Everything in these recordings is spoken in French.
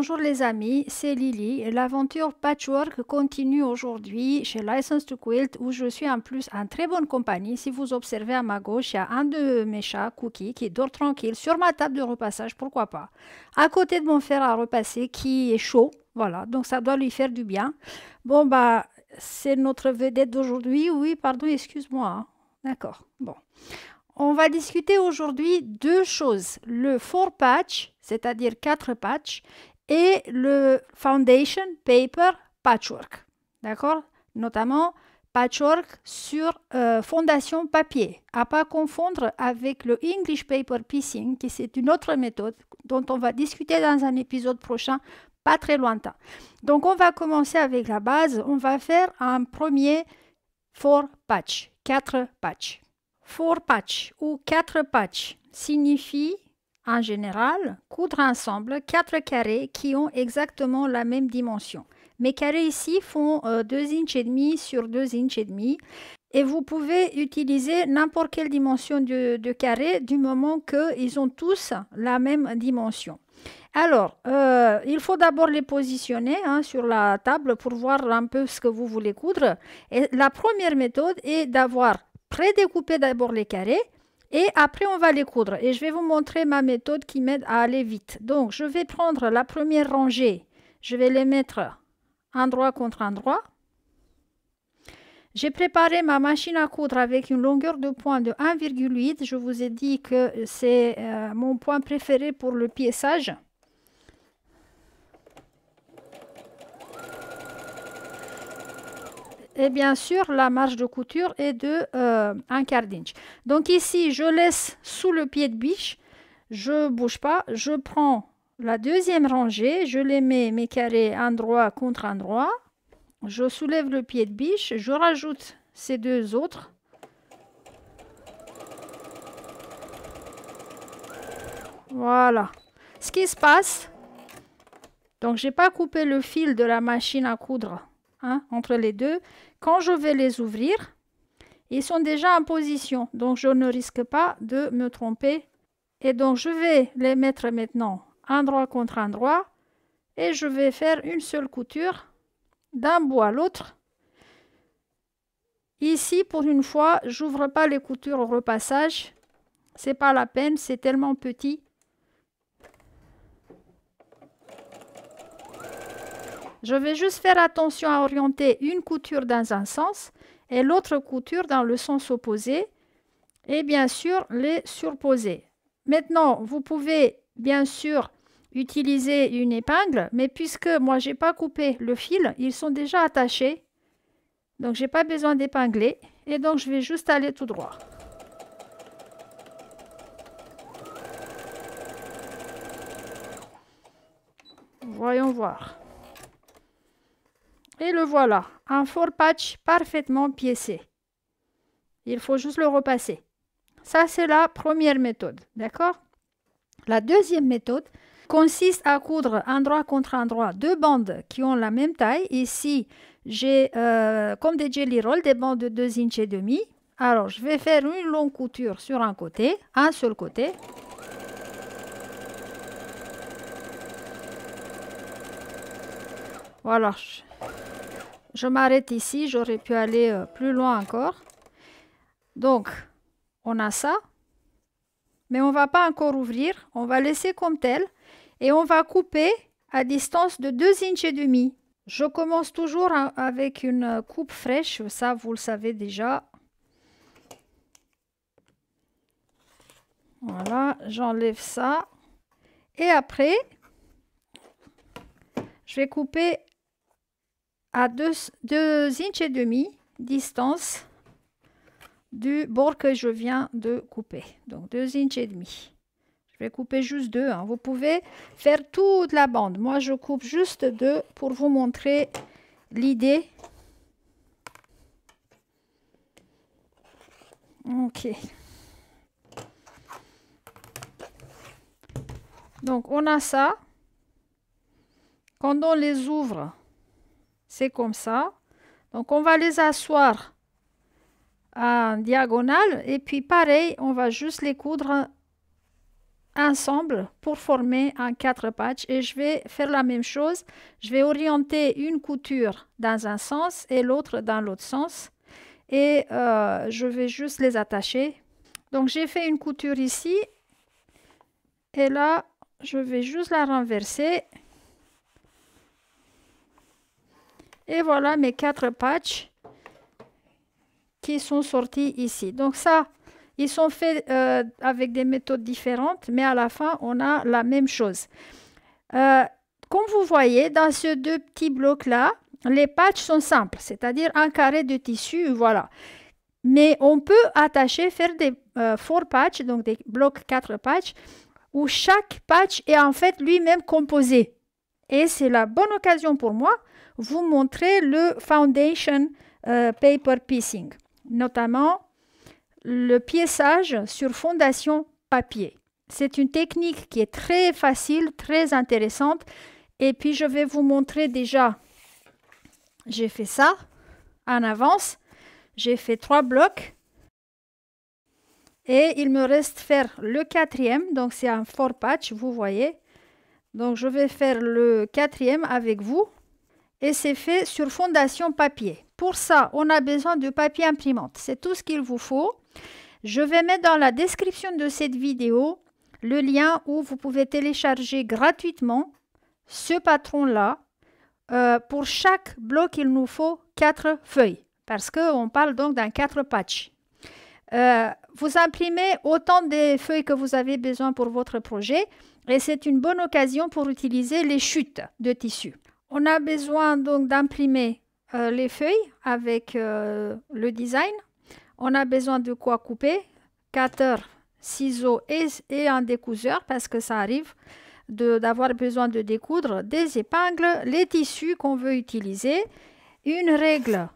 Bonjour les amis, c'est Lily. L'aventure Patchwork continue aujourd'hui chez License to Quilt où je suis en plus en très bonne compagnie. Si vous observez à ma gauche, il y a un de mes chats, Cookie, qui dort tranquille sur ma table de repassage, pourquoi pas. À côté de mon fer à repasser qui est chaud, voilà, donc ça doit lui faire du bien. Bon bah, c'est notre vedette d'aujourd'hui. Oui, pardon, excuse-moi. Hein. D'accord, bon on va discuter aujourd'hui deux choses, le four patch, c'est-à-dire quatre patchs, et le Foundation Paper Patchwork. D'accord Notamment patchwork sur euh, fondation papier, à pas confondre avec le English Paper Piecing, qui c'est une autre méthode dont on va discuter dans un épisode prochain, pas très lointain. Donc on va commencer avec la base, on va faire un premier four patch, quatre patch. Four patch ou quatre patch signifie en général, coudre ensemble quatre carrés qui ont exactement la même dimension. Mes carrés ici font 2 euh, inches et demi sur 2 inches et demi et vous pouvez utiliser n'importe quelle dimension de, carré du moment qu'ils ont tous la même dimension. Alors, euh, il faut d'abord les positionner hein, sur la table pour voir un peu ce que vous voulez coudre. Et la première méthode est d'avoir pré-découpé d'abord les carrés, et après, on va les coudre. Et je vais vous montrer ma méthode qui m'aide à aller vite. Donc, je vais prendre la première rangée. Je vais les mettre endroit contre endroit. J'ai préparé ma machine à coudre avec une longueur de point de 1,8. Je vous ai dit que c'est euh, mon point préféré pour le piéçage. et bien sûr la marge de couture est de 1 euh, un quart d'inch. Donc ici, je laisse sous le pied de biche, je bouge pas, je prends la deuxième rangée, je les mets mes carrés endroit droit contre endroit. droit, je soulève le pied de biche, je rajoute ces deux autres. Voilà. Ce qui se passe, donc j'ai pas coupé le fil de la machine à coudre hein, entre les deux. Quand je vais les ouvrir, ils sont déjà en position, donc je ne risque pas de me tromper. Et donc je vais les mettre maintenant endroit contre endroit et je vais faire une seule couture d'un bout à l'autre. Ici, pour une fois, j'ouvre pas les coutures au repassage. C'est pas la peine, c'est tellement petit Je vais juste faire attention à orienter une couture dans un sens et l'autre couture dans le sens opposé et bien sûr les surposer. Maintenant, vous pouvez bien sûr utiliser une épingle, mais puisque moi j'ai pas coupé le fil, ils sont déjà attachés. Donc j'ai pas besoin d'épingler et donc je vais juste aller tout droit. Voyons voir. Et le voilà, un fort patch parfaitement piécé. Il faut juste le repasser. Ça, c'est la première méthode, d'accord La deuxième méthode consiste à coudre endroit contre endroit deux bandes qui ont la même taille. Ici, j'ai euh, comme des jelly rolls, des bandes de 2 inches et demi. Alors, je vais faire une longue couture sur un côté, un seul côté, Voilà, je m'arrête ici, j'aurais pu aller euh, plus loin encore. Donc, on a ça, mais on ne va pas encore ouvrir, on va laisser comme tel et on va couper à distance de 2 inches et demi. Je commence toujours avec une euh, coupe fraîche, ça vous le savez déjà. Voilà, j'enlève ça. Et après, je vais couper à 2 inches et demi distance du bord que je viens de couper. Donc 2 inches et demi. Je vais couper juste deux. Hein. Vous pouvez faire toute la bande. Moi, je coupe juste deux pour vous montrer l'idée. Ok. Donc, on a ça. Quand on les ouvre, c'est comme ça. Donc, on va les asseoir en diagonale. Et puis, pareil, on va juste les coudre ensemble pour former un quatre patch Et je vais faire la même chose. Je vais orienter une couture dans un sens et l'autre dans l'autre sens. Et euh, je vais juste les attacher. Donc, j'ai fait une couture ici. Et là, je vais juste la renverser. Et voilà mes quatre patchs qui sont sortis ici. Donc ça, ils sont faits euh, avec des méthodes différentes, mais à la fin, on a la même chose. Euh, comme vous voyez, dans ces deux petits blocs-là, les patchs sont simples, c'est-à-dire un carré de tissu, voilà. Mais on peut attacher, faire des euh, four patchs, donc des blocs quatre patchs, où chaque patch est en fait lui-même composé. Et c'est la bonne occasion pour moi vous montrer le foundation euh, paper piecing, notamment le piéçage sur fondation papier. C'est une technique qui est très facile, très intéressante. Et puis, je vais vous montrer déjà, j'ai fait ça en avance. J'ai fait trois blocs. Et il me reste faire le quatrième. Donc, c'est un four patch, vous voyez. Donc, je vais faire le quatrième avec vous et c'est fait sur fondation papier. Pour ça, on a besoin de papier imprimante. C'est tout ce qu'il vous faut. Je vais mettre dans la description de cette vidéo le lien où vous pouvez télécharger gratuitement ce patron-là. Euh, pour chaque bloc, il nous faut quatre feuilles parce qu'on parle donc d'un 4 patch. Euh, vous imprimez autant des feuilles que vous avez besoin pour votre projet et c'est une bonne occasion pour utiliser les chutes de tissu. On a besoin donc d'imprimer euh, les feuilles avec euh, le design. On a besoin de quoi couper Cutter, ciseaux et, et un découseur parce que ça arrive d'avoir besoin de découdre des épingles, les tissus qu'on veut utiliser, une règle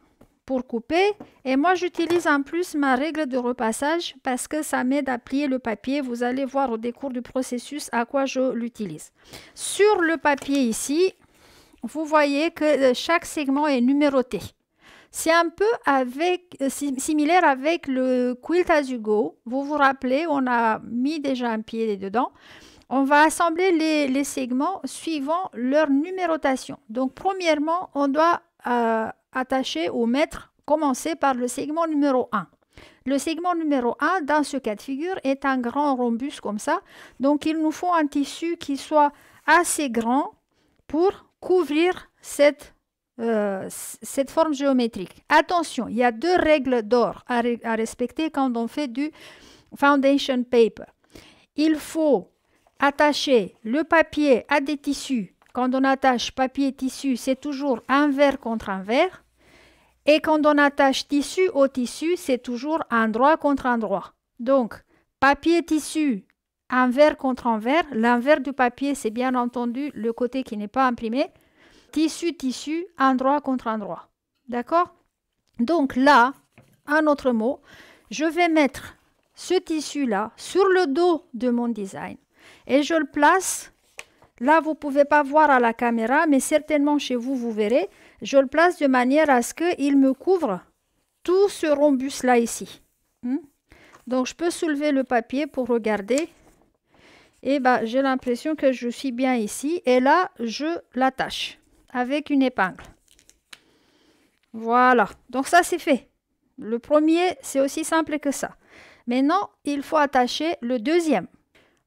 pour couper. Et moi, j'utilise en plus ma règle de repassage parce que ça m'aide à plier le papier. Vous allez voir au décours du processus à quoi je l'utilise. Sur le papier ici, vous voyez que euh, chaque segment est numéroté. C'est un peu avec, euh, similaire avec le quilt à Hugo. Vous vous rappelez, on a mis déjà un pied dedans. On va assembler les, segments suivant leur numérotation. Donc, premièrement, on doit euh, attacher ou mettre, commencer par le segment numéro 1. Le segment numéro 1, dans ce cas de figure, est un grand rhombus comme ça. Donc, il nous faut un tissu qui soit assez grand pour couvrir cette, euh, cette forme géométrique. Attention, il y a deux règles d'or à, respecter quand on fait du foundation paper. Il faut attacher le papier à des tissus. Quand on attache papier-tissu, c'est toujours un verre contre un verre. Et quand on attache tissu au tissu, c'est toujours un droit contre un droit. Donc, papier-tissu envers contre envers. L'envers du papier, c'est bien entendu le côté qui n'est pas imprimé. Tissu, tissu, endroit contre endroit. D'accord Donc là, un autre mot, je vais mettre ce tissu-là sur le dos de mon design et je le place. Là, vous ne pouvez pas voir à la caméra, mais certainement chez vous, vous verrez. Je le place de manière à ce qu'il me couvre tout ce rhombus-là ici. Hmm Donc, je peux soulever le papier pour regarder et eh ben, j'ai l'impression que je suis bien ici. Et là, je l'attache avec une épingle. Voilà, donc ça c'est fait. Le premier, c'est aussi simple que ça. Maintenant, il faut attacher le deuxième.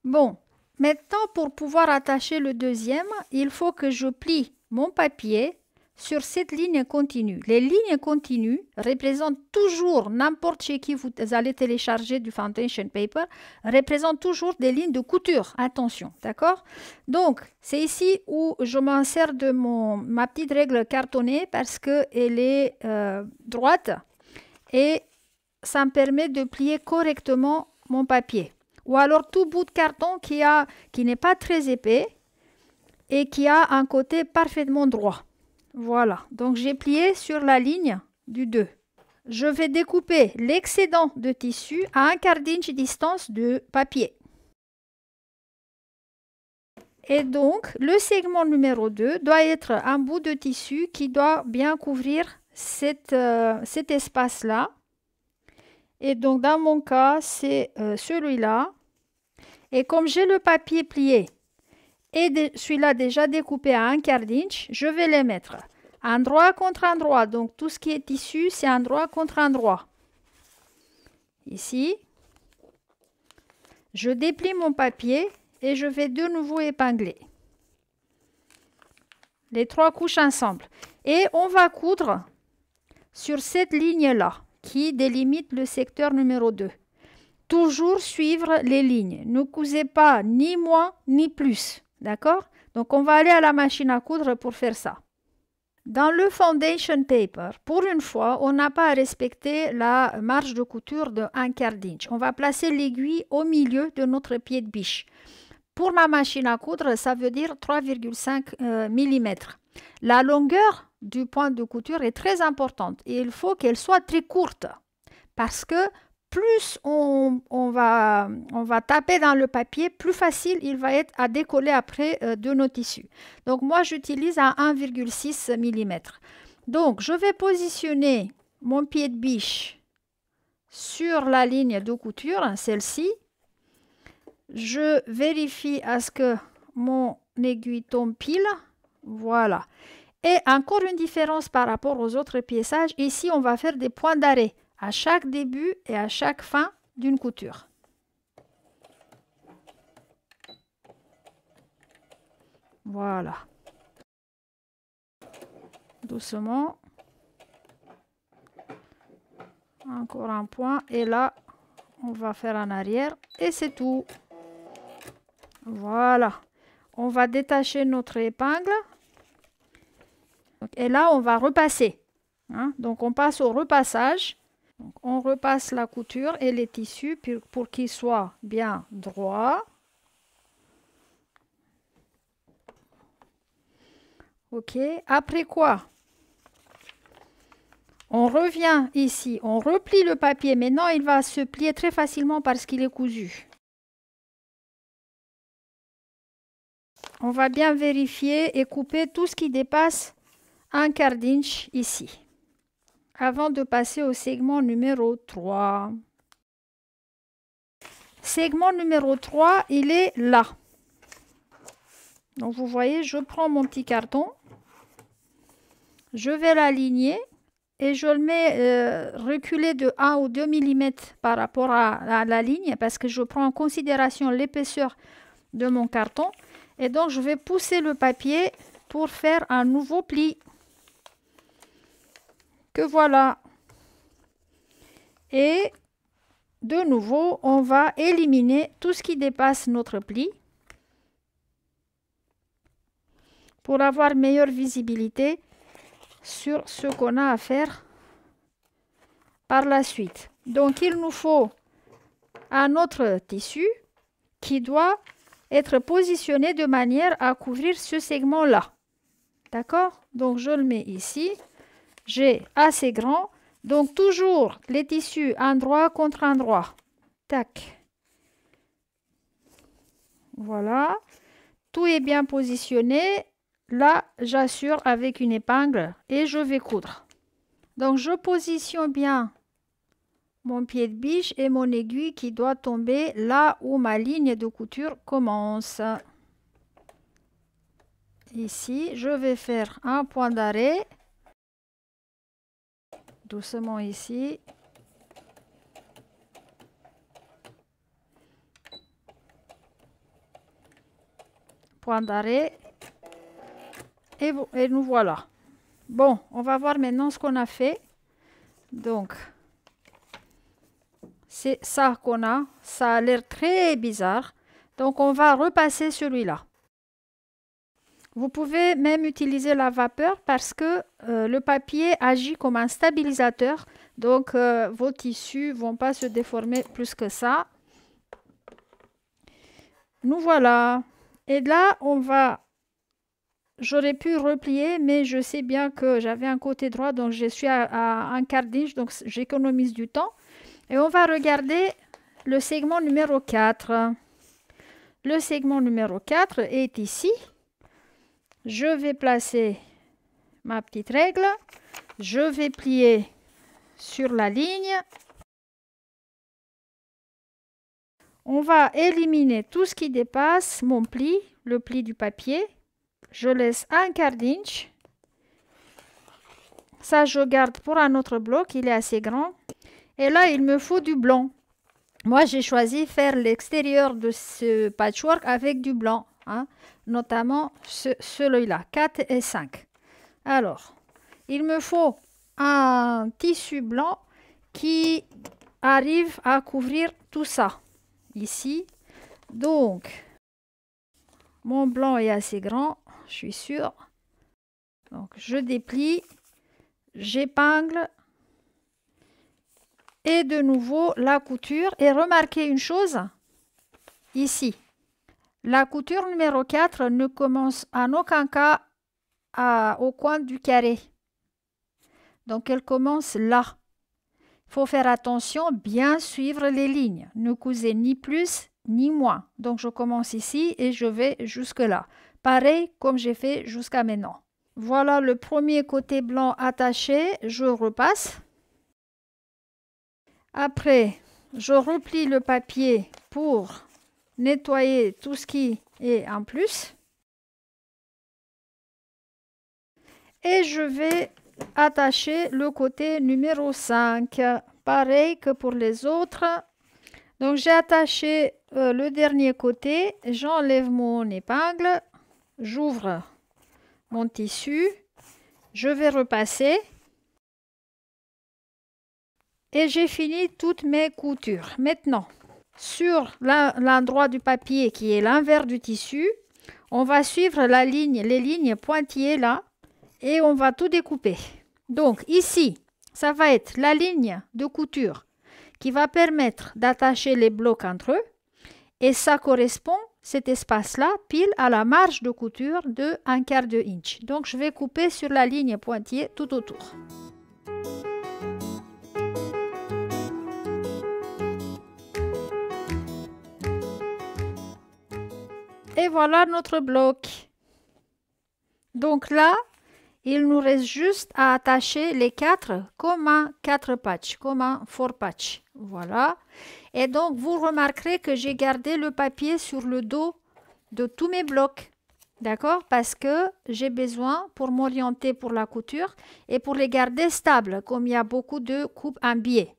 Bon, maintenant pour pouvoir attacher le deuxième, il faut que je plie mon papier sur cette ligne continue. Les lignes continues représentent toujours, n'importe chez qui vous allez télécharger du foundation paper, représentent toujours des lignes de couture. Attention, d'accord Donc, c'est ici où je m'en sers de mon, ma petite règle cartonnée parce qu'elle est euh, droite et ça me permet de plier correctement mon papier. Ou alors tout bout de carton qui, a, qui n'est pas très épais et qui a un côté parfaitement droit. Voilà, donc j'ai plié sur la ligne du 2. Je vais découper l'excédent de tissu à un quart d'inch distance de papier. Et donc, le segment numéro 2 doit être un bout de tissu qui doit bien couvrir euh, cet espace-là. Et donc, dans mon cas, c'est euh, celui-là. Et comme j'ai le papier plié et celui-là déjà découpé à un quart d'inch, je vais les mettre endroit contre endroit. Donc tout ce qui est tissu, c'est endroit contre endroit. Ici, je déplie mon papier et je vais de nouveau épingler les trois couches ensemble. Et on va coudre sur cette ligne-là qui délimite le secteur numéro 2. Toujours suivre les lignes. Ne cousez pas ni moins ni plus. D'accord Donc, on va aller à la machine à coudre pour faire ça. Dans le foundation paper, pour une fois, on n'a pas à respecter la marge de couture de 1 quart d'inch. On va placer l'aiguille au milieu de notre pied de biche. Pour ma machine à coudre, ça veut dire 3,5 euh, mm. La longueur du point de couture est très importante et il faut qu'elle soit très courte parce que plus on, va, on, va, taper dans le papier, plus facile il va être à décoller après euh, de nos tissus. Donc moi, j'utilise à 1,6 mm. Donc je vais positionner mon pied de biche sur la ligne de couture, celle-ci. Je vérifie à ce que mon aiguille tombe pile. Voilà. Et encore une différence par rapport aux autres piéçages, ici on va faire des points d'arrêt à chaque début et à chaque fin d'une couture. Voilà. Doucement. Encore un point. Et là, on va faire en arrière. Et c'est tout. Voilà. On va détacher notre épingle. Et là, on va repasser. Hein. Donc, on passe au repassage on repasse la couture et les tissus pour, pour qu'ils soient bien droits. Ok, après quoi On revient ici, on replie le papier. Maintenant, il va se plier très facilement parce qu'il est cousu. On va bien vérifier et couper tout ce qui dépasse un quart d'inch ici avant de passer au segment numéro 3. Segment numéro 3, il est là. Donc vous voyez, je prends mon petit carton, je vais l'aligner et je le mets euh, reculé de 1 ou 2 mm par rapport à la ligne parce que je prends en considération l'épaisseur de mon carton. Et donc je vais pousser le papier pour faire un nouveau pli que voilà. Et de nouveau, on va éliminer tout ce qui dépasse notre pli. Pour avoir meilleure visibilité sur ce qu'on a à faire par la suite. Donc il nous faut un autre tissu qui doit être positionné de manière à couvrir ce segment-là. D'accord Donc je le mets ici. J'ai assez grand. Donc toujours les tissus endroit contre endroit. Tac. Voilà. Tout est bien positionné. Là, j'assure avec une épingle et je vais coudre. Donc je positionne bien mon pied de biche et mon aiguille qui doit tomber là où ma ligne de couture commence. Ici, je vais faire un point d'arrêt doucement ici. Point d'arrêt. Et, et nous voilà. Bon, on va voir maintenant ce qu'on a fait. Donc, c'est ça qu'on a. Ça a l'air très bizarre. Donc, on va repasser celui-là. Vous pouvez même utiliser la vapeur parce que euh, le papier agit comme un stabilisateur. Donc, euh, vos tissus ne vont pas se déformer plus que ça. Nous voilà. Et là, on va... J'aurais pu replier, mais je sais bien que j'avais un côté droit, donc je suis à, à un quart d'inch, donc j'économise du temps. Et on va regarder le segment numéro 4. Le segment numéro 4 est ici je vais placer ma petite règle, je vais plier sur la ligne. On va éliminer tout ce qui dépasse mon pli, le pli du papier. Je laisse un quart d'inch. Ça, je garde pour un autre bloc, il est assez grand. Et là, il me faut du blanc. Moi, j'ai choisi faire l'extérieur de ce patchwork avec du blanc. Hein notamment celui-là, 4 et 5. Alors, il me faut un tissu blanc qui arrive à couvrir tout ça ici. Donc, mon blanc est assez grand, je suis sûre. Donc, je déplie, j'épingle et de nouveau la couture. Et remarquez une chose ici. La couture numéro 4 ne commence en aucun cas au coin du carré. Donc elle commence là. Il faut faire attention, bien suivre les lignes. Ne couser ni plus ni moins. Donc je commence ici et je vais jusque-là. Pareil comme j'ai fait jusqu'à maintenant. Voilà le premier côté blanc attaché. Je repasse. Après, je replie le papier pour nettoyer tout ce qui est en plus. Et je vais attacher le côté numéro 5. Pareil que pour les autres. Donc j'ai attaché euh, le dernier côté. J'enlève mon épingle. J'ouvre mon tissu. Je vais repasser. Et j'ai fini toutes mes coutures. Maintenant, sur l'endroit du papier qui est l'envers du tissu, on va suivre la ligne, les lignes pointillées là, et on va tout découper. Donc ici, ça va être la ligne de couture qui va permettre d'attacher les blocs entre eux, et ça correspond, cet espace-là, pile à la marge de couture de un quart de inch. Donc je vais couper sur la ligne pointillée tout autour. Et voilà notre bloc. Donc là, il nous reste juste à attacher les quatre comme un 4 patch, comme un patch. Voilà. Et donc, vous remarquerez que j'ai gardé le papier sur le dos de tous mes blocs. D'accord Parce que j'ai besoin pour m'orienter pour la couture et pour les garder stables, comme il y a beaucoup de coupes en biais.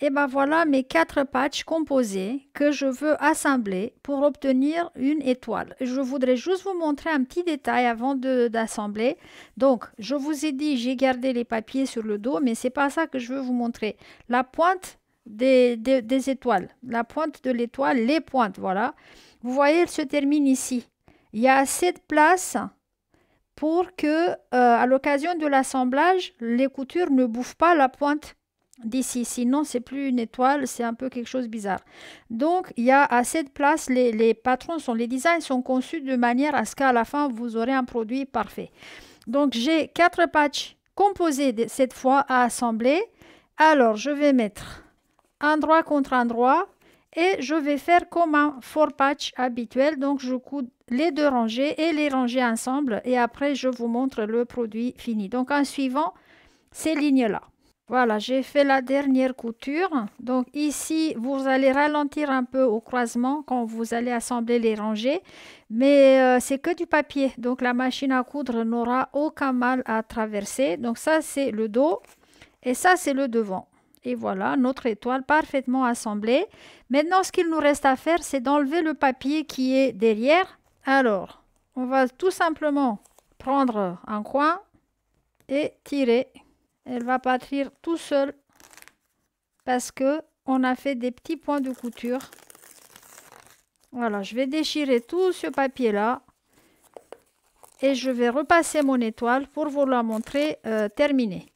Et eh ben voilà mes quatre patchs composés que je veux assembler pour obtenir une étoile. Je voudrais juste vous montrer un petit détail avant d'assembler. Donc, je vous ai dit, j'ai gardé les papiers sur le dos, mais c'est pas ça que je veux vous montrer. La pointe des, des, étoiles, la pointe de l'étoile, les pointes, voilà. Vous voyez, elle se termine ici. Il y a assez de place pour que, euh, à l'occasion de l'assemblage, les coutures ne bouffent pas la pointe d'ici. Sinon, c'est plus une étoile, c'est un peu quelque chose de bizarre. Donc, il y a à cette place, les, les, patrons sont, les designs sont conçus de manière à ce qu'à la fin, vous aurez un produit parfait. Donc, j'ai quatre patchs composés de, cette fois à assembler. Alors, je vais mettre un droit contre un droit et je vais faire comme un four patch habituel. Donc, je couds les deux rangées et les rangées ensemble et après, je vous montre le produit fini. Donc, en suivant ces lignes-là. Voilà, j'ai fait la dernière couture. Donc ici, vous allez ralentir un peu au croisement quand vous allez assembler les rangées. Mais euh, c'est que du papier, donc la machine à coudre n'aura aucun mal à traverser. Donc ça, c'est le dos et ça, c'est le devant. Et voilà, notre étoile parfaitement assemblée. Maintenant, ce qu'il nous reste à faire, c'est d'enlever le papier qui est derrière. Alors, on va tout simplement prendre un coin et tirer elle va pâtir tout seul parce que on a fait des petits points de couture. Voilà, je vais déchirer tout ce papier là et je vais repasser mon étoile pour vous la montrer euh, terminée.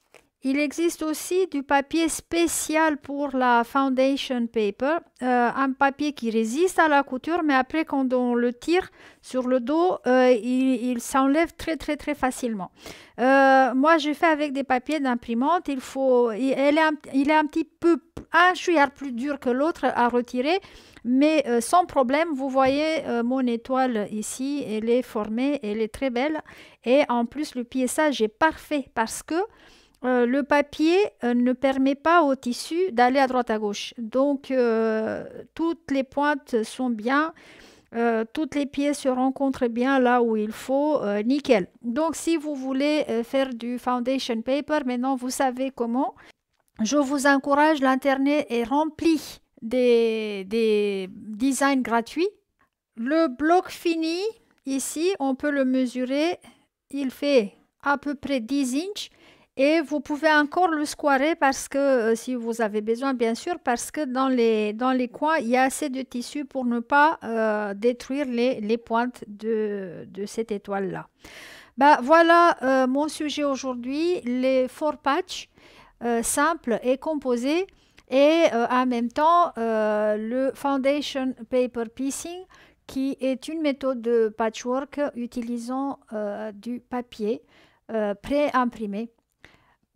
Il existe aussi du papier spécial pour la foundation paper, euh, un papier qui résiste à la couture, mais après quand on le tire sur le dos, euh, il, s'enlève très très très facilement. Euh, moi, j'ai fait avec des papiers d'imprimante. Il faut, il, est un, petit peu un chouillard plus dur que l'autre à retirer, mais sans problème, vous voyez mon étoile ici, elle est formée, elle est très belle. Et en plus, le piéçage est parfait parce que euh, le papier euh, ne permet pas au tissu d'aller à droite à gauche. Donc, euh, toutes les pointes sont bien, toutes les pièces se rencontrent bien là où il faut, nickel. Donc, si vous voulez faire du foundation paper, maintenant vous savez comment. Je vous encourage, l'Internet est rempli des, des designs gratuits. Le bloc fini, ici, on peut le mesurer. Il fait à peu près 10 inches. Et vous pouvez encore le squarer parce que, euh, si vous avez besoin, bien sûr, parce que dans les, dans les coins, il y a assez de tissu pour ne pas euh, détruire les, les, pointes de, de cette étoile-là. Bah, voilà euh, mon sujet aujourd'hui, les four patchs simples et composés et en même temps le foundation paper piecing qui est une méthode de patchwork utilisant du papier pré-imprimé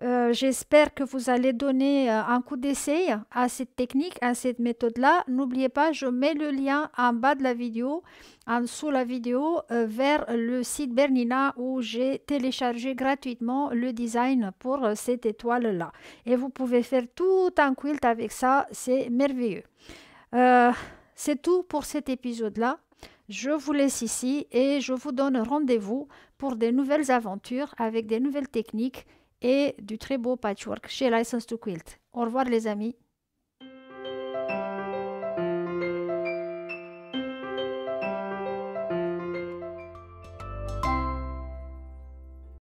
euh, j'espère que vous allez donner euh, un coup d'essai à cette technique, à cette méthode-là. N'oubliez pas, je mets le lien en bas de la vidéo, en dessous de la vidéo, euh, vers le site Bernina où j'ai téléchargé gratuitement le design pour cette étoile-là. Et vous pouvez faire tout un quilt avec ça, c'est merveilleux. c'est tout pour cet épisode-là. Je vous laisse ici et je vous donne rendez-vous pour des nouvelles aventures avec des nouvelles techniques et du très beau patchwork chez License to Quilt. Au revoir les amis.